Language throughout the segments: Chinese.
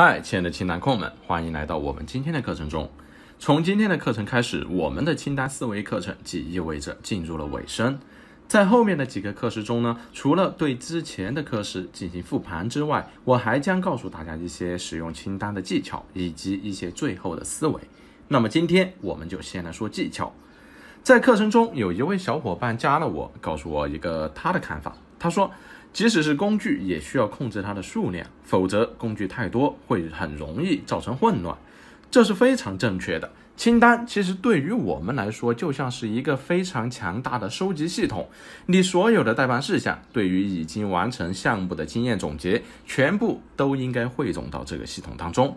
嗨，亲爱的清单控们，欢迎来到我们今天的课程中。从今天的课程开始，我们的清单思维课程即意味着进入了尾声。在后面的几个课时中呢，除了对之前的课时进行复盘之外，我还将告诉大家一些使用清单的技巧，以及一些最后的思维。那么今天我们就先来说技巧。在课程中，有一位小伙伴加了我，告诉我一个他的看法。他说。即使是工具，也需要控制它的数量，否则工具太多会很容易造成混乱。这是非常正确的。清单其实对于我们来说，就像是一个非常强大的收集系统。你所有的代办事项，对于已经完成项目的经验总结，全部都应该汇总到这个系统当中。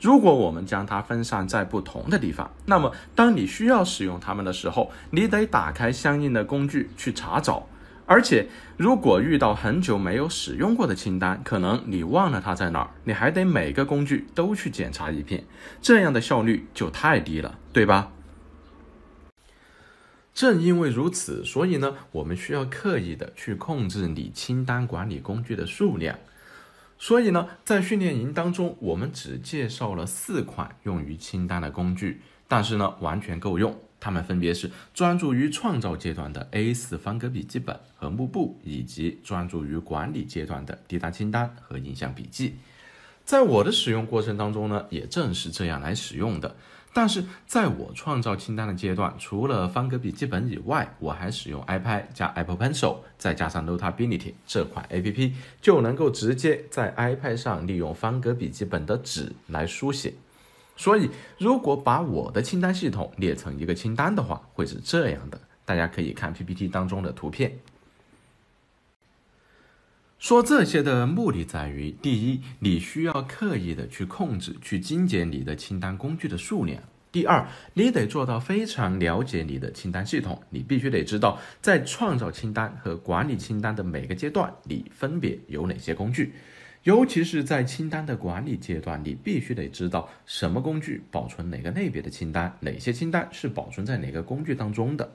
如果我们将它分散在不同的地方，那么当你需要使用它们的时候，你得打开相应的工具去查找。而且，如果遇到很久没有使用过的清单，可能你忘了它在哪儿，你还得每个工具都去检查一遍，这样的效率就太低了，对吧？正因为如此，所以呢，我们需要刻意的去控制你清单管理工具的数量。所以呢，在训练营当中，我们只介绍了四款用于清单的工具，但是呢，完全够用。它们分别是专注于创造阶段的 A4 方格笔记本和幕布，以及专注于管理阶段的滴答清单和印象笔记。在我的使用过程当中呢，也正是这样来使用的。但是在我创造清单的阶段，除了方格笔记本以外，我还使用 iPad 加 Apple Pencil，再加上 Notability 这款 APP，就能够直接在 iPad 上利用方格笔记本的纸来书写。所以，如果把我的清单系统列成一个清单的话，会是这样的。大家可以看 PPT 当中的图片。说这些的目的在于：第一，你需要刻意的去控制、去精简你的清单工具的数量；第二，你得做到非常了解你的清单系统，你必须得知道在创造清单和管理清单的每个阶段，你分别有哪些工具。尤其是在清单的管理阶段，你必须得知道什么工具保存哪个类别的清单，哪些清单是保存在哪个工具当中的。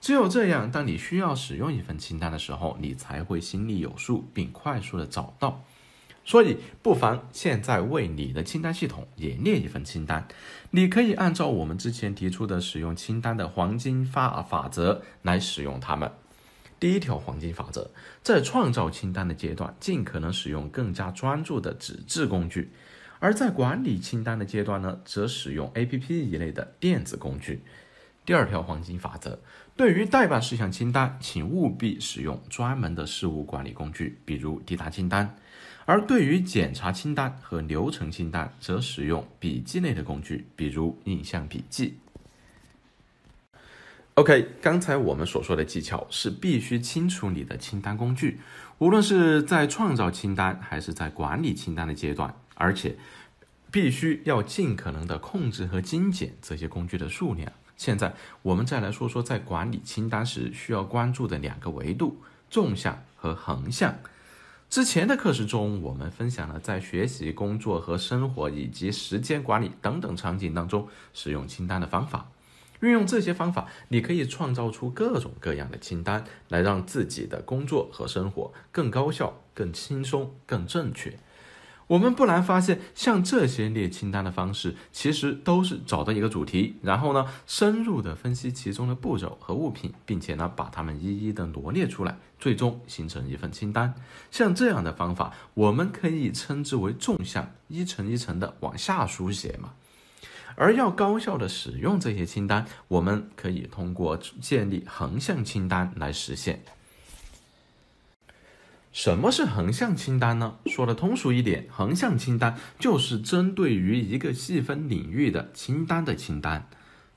只有这样，当你需要使用一份清单的时候，你才会心里有数，并快速的找到。所以，不妨现在为你的清单系统也列一份清单。你可以按照我们之前提出的使用清单的黄金发法则来使用它们。第一条黄金法则，在创造清单的阶段，尽可能使用更加专注的纸质工具；而在管理清单的阶段呢，则使用 APP 一类的电子工具。第二条黄金法则，对于代办事项清单，请务必使用专门的事物管理工具，比如滴答清单；而对于检查清单和流程清单，则使用笔记类的工具，比如印象笔记。OK，刚才我们所说的技巧是必须清楚你的清单工具，无论是在创造清单还是在管理清单的阶段，而且必须要尽可能的控制和精简这些工具的数量。现在我们再来说说在管理清单时需要关注的两个维度：纵向和横向。之前的课时中，我们分享了在学习、工作和生活以及时间管理等等场景当中使用清单的方法。运用这些方法，你可以创造出各种各样的清单，来让自己的工作和生活更高效、更轻松、更正确。我们不难发现，像这些列清单的方式，其实都是找到一个主题，然后呢，深入的分析其中的步骤和物品，并且呢，把它们一一的罗列出来，最终形成一份清单。像这样的方法，我们可以称之为纵向，一层一层的往下书写嘛。而要高效的使用这些清单，我们可以通过建立横向清单来实现。什么是横向清单呢？说的通俗一点，横向清单就是针对于一个细分领域的清单的清单。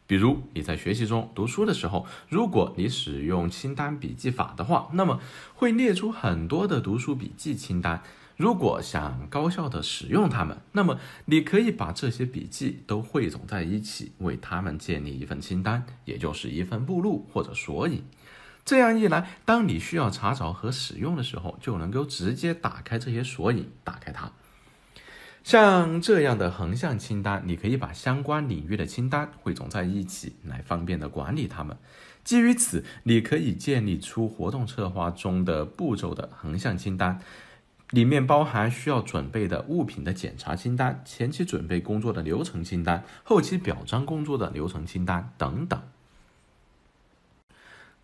比如你在学习中读书的时候，如果你使用清单笔记法的话，那么会列出很多的读书笔记清单。如果想高效地使用它们，那么你可以把这些笔记都汇总在一起，为它们建立一份清单，也就是一份目录或者索引。这样一来，当你需要查找和使用的时候，就能够直接打开这些索引，打开它。像这样的横向清单，你可以把相关领域的清单汇总在一起，来方便地管理它们。基于此，你可以建立出活动策划中的步骤的横向清单。里面包含需要准备的物品的检查清单、前期准备工作的流程清单、后期表彰工作的流程清单等等。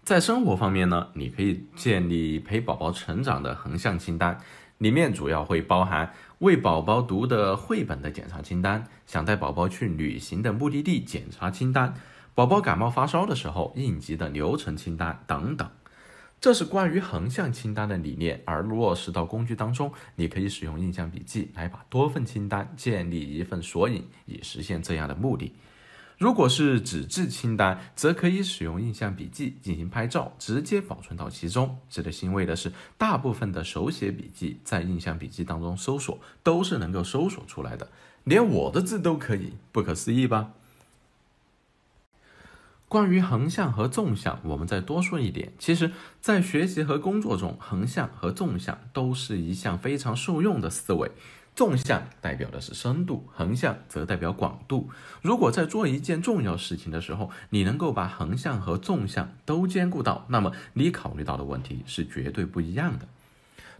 在生活方面呢，你可以建立陪宝宝成长的横向清单，里面主要会包含为宝宝读的绘本的检查清单、想带宝宝去旅行的目的地检查清单、宝宝感冒发烧的时候应急的流程清单等等。这是关于横向清单的理念，而落实到工具当中，你可以使用印象笔记来把多份清单建立一份索引，以实现这样的目的。如果是纸质清单，则可以使用印象笔记进行拍照，直接保存到其中。值得欣慰的是，大部分的手写笔记在印象笔记当中搜索都是能够搜索出来的，连我的字都可以，不可思议吧？关于横向和纵向，我们再多说一点。其实，在学习和工作中，横向和纵向都是一项非常受用的思维。纵向代表的是深度，横向则代表广度。如果在做一件重要事情的时候，你能够把横向和纵向都兼顾到，那么你考虑到的问题是绝对不一样的。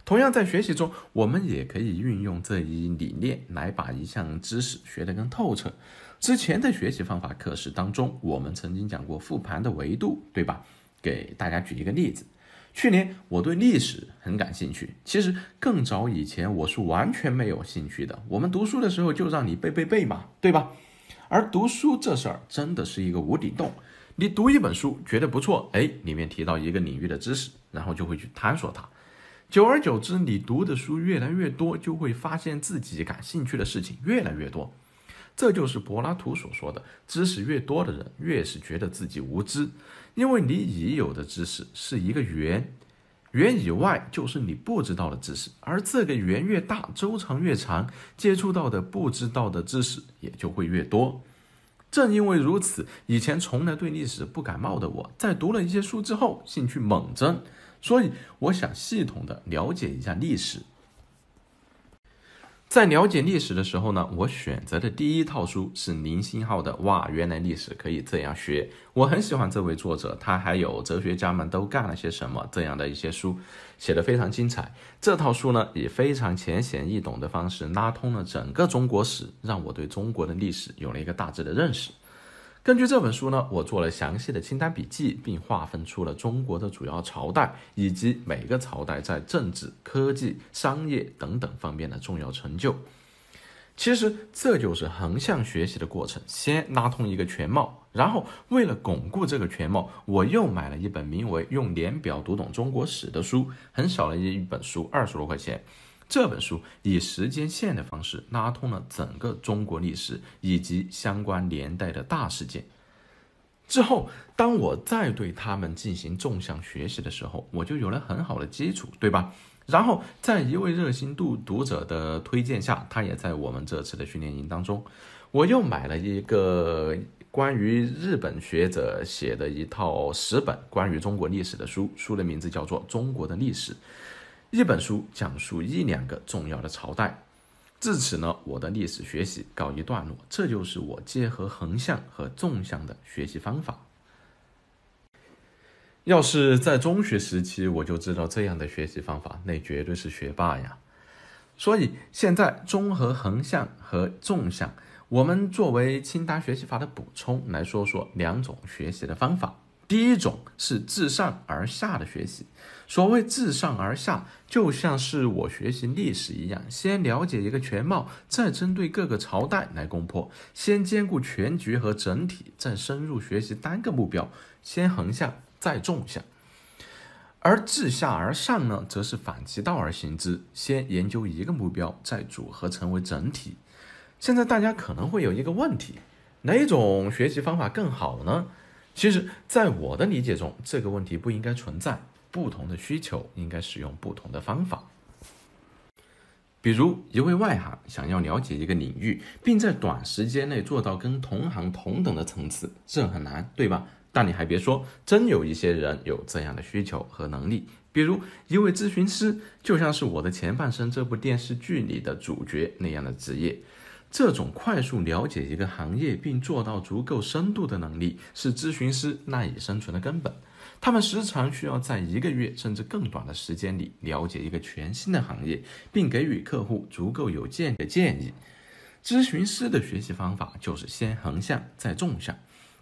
同样，在学习中，我们也可以运用这一理念来把一项知识学得更透彻。之前的学习方法课时当中，我们曾经讲过复盘的维度，对吧？给大家举一个例子：去年我对历史很感兴趣，其实更早以前我是完全没有兴趣的。我们读书的时候就让你背背背嘛，对吧？而读书这事儿真的是一个无底洞，你读一本书觉得不错，哎，里面提到一个领域的知识，然后就会去探索它。久而久之，你读的书越来越多，就会发现自己感兴趣的事情越来越多。这就是柏拉图所说的：知识越多的人，越是觉得自己无知，因为你已有的知识是一个圆，圆以外就是你不知道的知识，而这个圆越大，周长越长，接触到的不知道的知识也就会越多。正因为如此，以前从来对历史不感冒的我，在读了一些书之后，兴趣猛增。所以我想系统的了解一下历史。在了解历史的时候呢，我选择的第一套书是林星浩的《哇，原来历史可以这样学》。我很喜欢这位作者，他还有《哲学家们都干了些什么》这样的一些书，写的非常精彩。这套书呢，以非常浅显易懂的方式拉通了整个中国史，让我对中国的历史有了一个大致的认识。根据这本书呢，我做了详细的清单笔记，并划分出了中国的主要朝代，以及每个朝代在政治、科技、商业等等方面的重要成就。其实这就是横向学习的过程，先拉通一个全貌，然后为了巩固这个全貌，我又买了一本名为《用年表读懂中国史》的书，很少的一一本书，二十多块钱。这本书以时间线的方式拉通了整个中国历史以及相关年代的大事件。之后，当我再对他们进行纵向学习的时候，我就有了很好的基础，对吧？然后，在一位热心度读者的推荐下，他也在我们这次的训练营当中，我又买了一个关于日本学者写的一套十本关于中国历史的书，书的名字叫做《中国的历史》。一本书讲述一两个重要的朝代，至此呢，我的历史学习告一段落。这就是我结合横向和纵向的学习方法。要是在中学时期我就知道这样的学习方法，那绝对是学霸呀。所以现在综合横向和纵向，我们作为清单学习法的补充来说说两种学习的方法。第一种是自上而下的学习，所谓自上而下，就像是我学习历史一样，先了解一个全貌，再针对各个朝代来攻破，先兼顾全局和整体，再深入学习单个目标，先横向再纵向。而自下而上呢，则是反其道而行之，先研究一个目标，再组合成为整体。现在大家可能会有一个问题，哪种学习方法更好呢？其实，在我的理解中，这个问题不应该存在。不同的需求应该使用不同的方法。比如，一位外行想要了解一个领域，并在短时间内做到跟同行同等的层次，这很难，对吧？但你还别说，真有一些人有这样的需求和能力。比如，一位咨询师，就像是我的前半生这部电视剧里的主角那样的职业。这种快速了解一个行业并做到足够深度的能力，是咨询师赖以生存的根本。他们时常需要在一个月甚至更短的时间里了解一个全新的行业，并给予客户足够有见的建议。咨询师的学习方法就是先横向再纵向，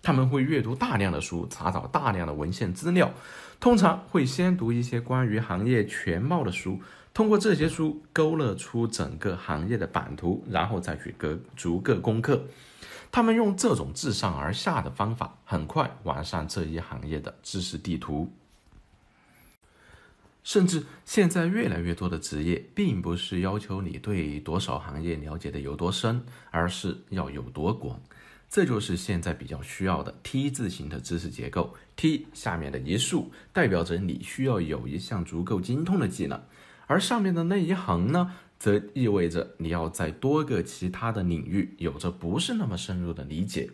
他们会阅读大量的书，查找大量的文献资料，通常会先读一些关于行业全貌的书。通过这些书勾勒出整个行业的版图，然后再去隔逐个攻克。他们用这种自上而下的方法，很快完善这一行业的知识地图。甚至现在越来越多的职业，并不是要求你对多少行业了解的有多深，而是要有多广。这就是现在比较需要的 T 字形的知识结构。T 下面的一竖代表着你需要有一项足够精通的技能。而上面的那一横呢，则意味着你要在多个其他的领域有着不是那么深入的理解。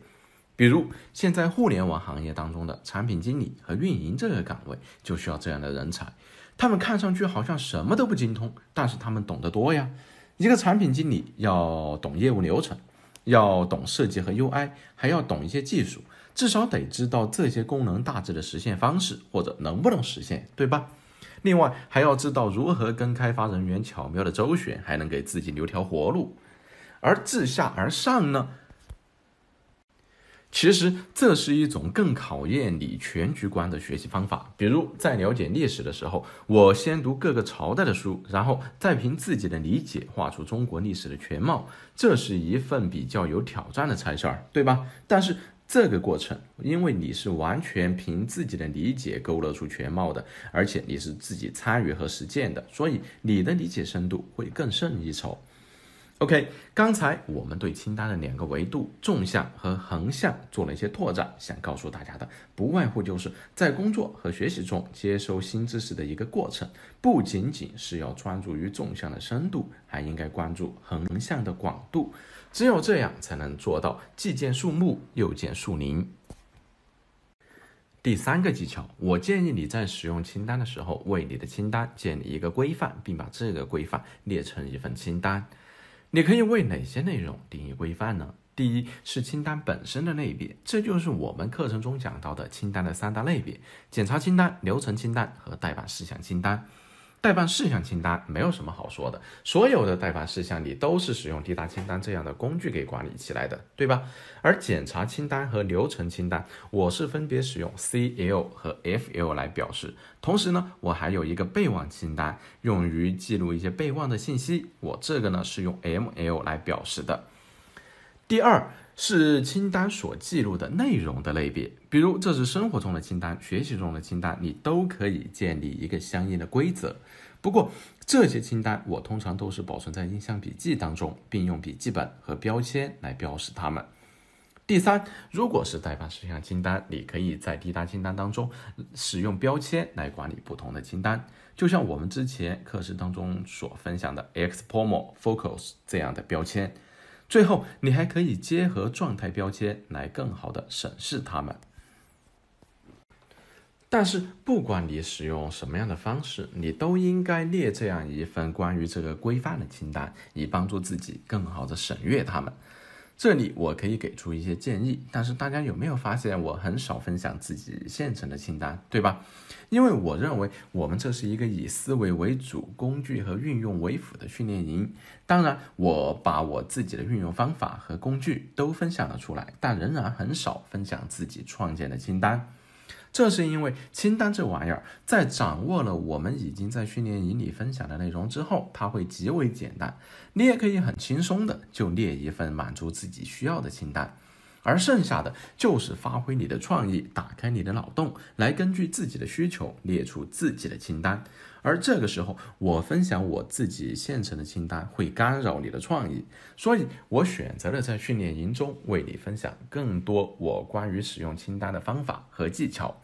比如，现在互联网行业当中的产品经理和运营这个岗位，就需要这样的人才。他们看上去好像什么都不精通，但是他们懂得多呀。一个产品经理要懂业务流程，要懂设计和 UI，还要懂一些技术，至少得知道这些功能大致的实现方式或者能不能实现，对吧？另外还要知道如何跟开发人员巧妙的周旋，还能给自己留条活路。而自下而上呢？其实这是一种更考验你全局观的学习方法。比如在了解历史的时候，我先读各个朝代的书，然后再凭自己的理解画出中国历史的全貌。这是一份比较有挑战的差事儿，对吧？但是。这个过程，因为你是完全凭自己的理解勾勒出全貌的，而且你是自己参与和实践的，所以你的理解深度会更胜一筹。OK，刚才我们对清单的两个维度，纵向和横向，做了一些拓展。想告诉大家的，不外乎就是在工作和学习中接收新知识的一个过程，不仅仅是要专注于纵向的深度，还应该关注横向的广度。只有这样，才能做到既见树木，又见树林。第三个技巧，我建议你在使用清单的时候，为你的清单建立一个规范，并把这个规范列成一份清单。你可以为哪些内容定义规范呢？第一是清单本身的类别，这就是我们课程中讲到的清单的三大类别：检查清单、流程清单和代办事项清单。代办事项清单没有什么好说的，所有的代办事项里都是使用滴答清单这样的工具给管理起来的，对吧？而检查清单和流程清单，我是分别使用 C L 和 F L 来表示。同时呢，我还有一个备忘清单，用于记录一些备忘的信息。我这个呢是用 M L 来表示的。第二。是清单所记录的内容的类别，比如这是生活中的清单，学习中的清单，你都可以建立一个相应的规则。不过这些清单我通常都是保存在印象笔记当中，并用笔记本和标签来标识它们。第三，如果是代办事项清单，你可以在滴答清单当中使用标签来管理不同的清单，就像我们之前课时当中所分享的 x p o m o focus” 这样的标签。最后，你还可以结合状态标签来更好的审视它们。但是，不管你使用什么样的方式，你都应该列这样一份关于这个规范的清单，以帮助自己更好的审阅它们。这里我可以给出一些建议，但是大家有没有发现我很少分享自己现成的清单，对吧？因为我认为我们这是一个以思维为主、工具和运用为辅的训练营。当然，我把我自己的运用方法和工具都分享了出来，但仍然很少分享自己创建的清单。这是因为清单这玩意儿，在掌握了我们已经在训练营里分享的内容之后，它会极为简单。你也可以很轻松的就列一份满足自己需要的清单。而剩下的就是发挥你的创意，打开你的脑洞，来根据自己的需求列出自己的清单。而这个时候，我分享我自己现成的清单会干扰你的创意，所以我选择了在训练营中为你分享更多我关于使用清单的方法和技巧。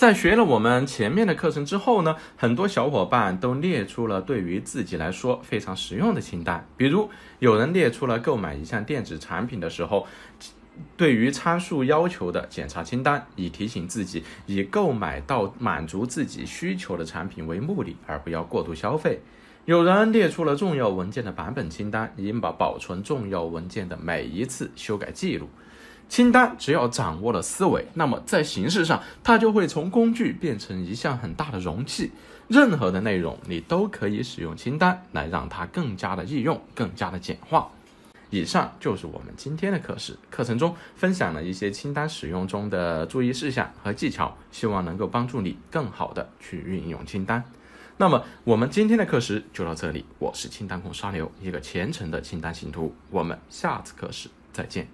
在学了我们前面的课程之后呢，很多小伙伴都列出了对于自己来说非常实用的清单。比如，有人列出了购买一项电子产品的时候，对于参数要求的检查清单，以提醒自己以购买到满足自己需求的产品为目的，而不要过度消费。有人列出了重要文件的版本清单，以把保存重要文件的每一次修改记录。清单只要掌握了思维，那么在形式上，它就会从工具变成一项很大的容器。任何的内容，你都可以使用清单来让它更加的易用，更加的简化。以上就是我们今天的课时，课程中分享了一些清单使用中的注意事项和技巧，希望能够帮助你更好的去运用清单。那么我们今天的课时就到这里，我是清单控沙牛，一个虔诚的清单信徒。我们下次课时再见。